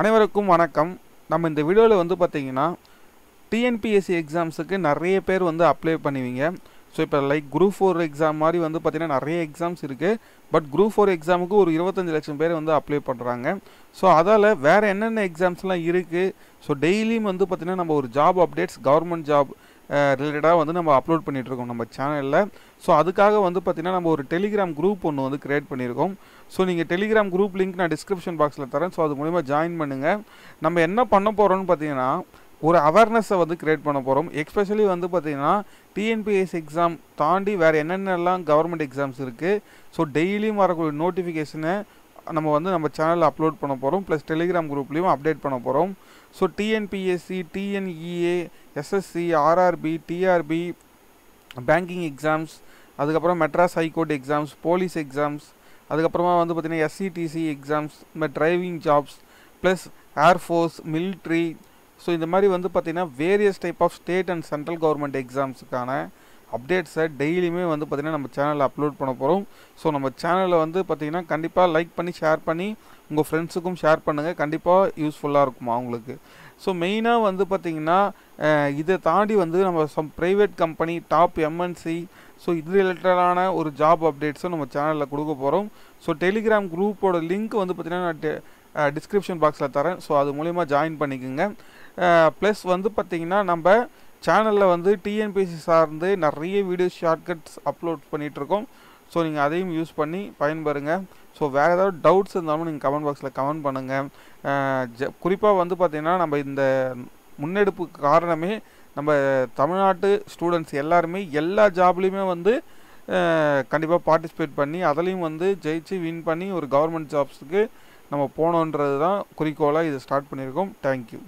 அனைவருக்கும் வணக்கம் நம்ம இந்த வீடியோவில் வந்து பார்த்திங்கன்னா டிஎன்பிஎஸ்சி எக்ஸாம்ஸுக்கு நிறைய பேர் வந்து அப்ளை பண்ணுவீங்க ஸோ இப்போ லைக் குரூப் ஃபோர் எக்ஸாம் மாதிரி வந்து பார்த்திங்கன்னா நிறைய எக்ஸாம்ஸ் இருக்குது பட் குரூப் ஃபோர் எக்ஸாமுக்கு ஒரு இருபத்தஞ்சி லட்சம் பேர் வந்து அப்ளை பண்ணுறாங்க ஸோ அதால் வேறு என்னென்ன எக்ஸாம்ஸ்லாம் இருக்குது ஸோ டெய்லியும் வந்து பார்த்திங்கன்னா நம்ம ஒரு ஜாப் அப்டேட்ஸ் கவர்மெண்ட் ஜாப் ரிலேட்டடாக வந்து நம்ம அப்லோட் பண்ணிகிட்ருக்கோம் நம்ம சேனலில் ஸோ அதுக்காக வந்து பார்த்திங்கன்னா நம்ம ஒரு டெலிகிராம் குரூப் ஒன்று வந்து க்ரியேட் பண்ணியிருக்கோம் ஸோ நீங்கள் டெலிகிராம் குரூப் லிங்க் நான் டிஸ்கிரிப்ஷன் பாக்ஸில் தரேன் ஸோ அது மூலிமா ஜாயின் பண்ணுங்கள் நம்ம என்ன பண்ண போகிறோம்னு பார்த்தீங்கன்னா ஒரு அவேர்னஸை வந்து க்ரியேட் பண்ண போகிறோம் எக்ஸ்பெஷலி வந்து பார்த்திங்கன்னா டிஎன்பிஎஸ் எக்ஸாம் தாண்டி வேறு என்னென்னலாம் கவர்மெண்ட் எக்ஸாம்ஸ் இருக்குது ஸோ டெய்லியும் வரக்கூடிய நோட்டிஃபிகேஷனை நம்ம வந்து நம்ம சேனலில் அப்லோட் பண்ண போகிறோம் ப்ளஸ் டெலிகிராம் குரூப்லேயும் அப்டேட் பண்ண போகிறோம் so TNPSC TNEA SSC RRB TRB banking exams அதுக்கப்புறம் Madras high court exams police exams அதுக்கப்புறமா வந்து பார்த்திங்கன்னா எஸ்சிடிசி எக்ஸாம்ஸ் இந்த driving jobs plus air force military so இந்த மாதிரி வந்து பார்த்திங்கன்னா various type of state and central government எக்ஸாம்ஸுக்கான அப்டேட்ஸை டெய்லியுமே வந்து பார்த்திங்கன்னா நம்ம சேனலில் அப்லோட் பண்ண போகிறோம் ஸோ நம்ம சேனலில் வந்து பார்த்திங்கன்னா கண்டிப்பாக லைக் பண்ணி ஷேர் பண்ணி உங்கள் ஃப்ரெண்ட்ஸுக்கும் ஷேர் பண்ணுங்கள் கண்டிப்பாக யூஸ்ஃபுல்லாக இருக்குமா அவங்களுக்கு ஸோ மெயினாக வந்து பார்த்திங்கன்னா இதை தாண்டி வந்து நம்ம some private company top MNC so இது ரிலேட்டடான ஒரு ஜாப் அப்டேட்ஸும் நம்ம சேனலில் கொடுக்க போகிறோம் ஸோ டெலிகிராம் குரூப்போட லிங்க் வந்து பார்த்திங்கன்னா நான் டிஸ்கிரிப்ஷன் பாக்ஸில் தரேன் ஸோ அது மூலிமா ஜாயின் பண்ணிக்கோங்க ப்ளஸ் வந்து பார்த்திங்கன்னா நம்ம சேனலில் வந்து டிஎன்பிசி சார்ந்து நிறைய வீடியோ ஷார்ட்கட்ஸ் அப்லோட் பண்ணிகிட்ருக்கோம் ஸோ நீங்கள் அதையும் யூஸ் பண்ணி பயன்பெறுங்க ஸோ வேறு ஏதாவது டவுட்ஸ் இருந்தாலும் நீங்கள் கமெண்ட் பாக்ஸில் கமெண்ட் பண்ணுங்கள் ஜ குறிப்பாக வந்து பார்த்திங்கன்னா நம்ம இந்த முன்னெடுப்பு காரணமே நம்ம தமிழ்நாட்டு ஸ்டூடெண்ட்ஸ் எல்லாருமே எல்லா ஜாப்லேயுமே வந்து கண்டிப்பாக பார்ட்டிசிபேட் பண்ணி அதுலேயும் வந்து ஜெயிச்சு வின் பண்ணி ஒரு கவர்மெண்ட் ஜாப்ஸுக்கு நம்ம போனோன்றது தான் குறிக்கோளாக இதை ஸ்டார்ட் பண்ணியிருக்கோம் தேங்க்யூ